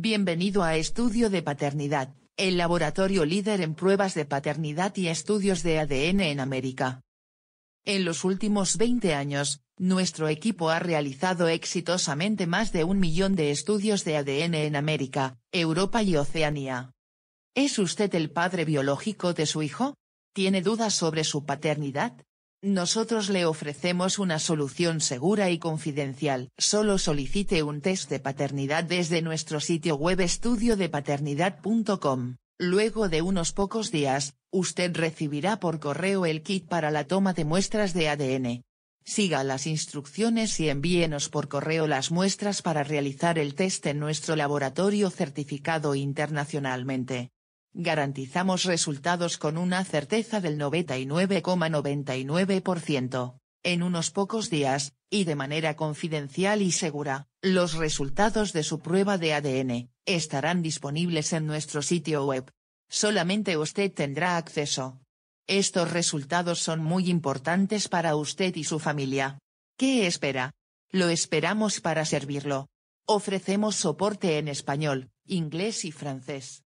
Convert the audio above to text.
Bienvenido a Estudio de Paternidad, el laboratorio líder en pruebas de paternidad y estudios de ADN en América. En los últimos 20 años, nuestro equipo ha realizado exitosamente más de un millón de estudios de ADN en América, Europa y Oceanía. ¿Es usted el padre biológico de su hijo? ¿Tiene dudas sobre su paternidad? Nosotros le ofrecemos una solución segura y confidencial. Solo solicite un test de paternidad desde nuestro sitio web estudiodepaternidad.com. Luego de unos pocos días, usted recibirá por correo el kit para la toma de muestras de ADN. Siga las instrucciones y envíenos por correo las muestras para realizar el test en nuestro laboratorio certificado internacionalmente. Garantizamos resultados con una certeza del 99,99%. En unos pocos días, y de manera confidencial y segura, los resultados de su prueba de ADN, estarán disponibles en nuestro sitio web. Solamente usted tendrá acceso. Estos resultados son muy importantes para usted y su familia. ¿Qué espera? Lo esperamos para servirlo. Ofrecemos soporte en español, inglés y francés.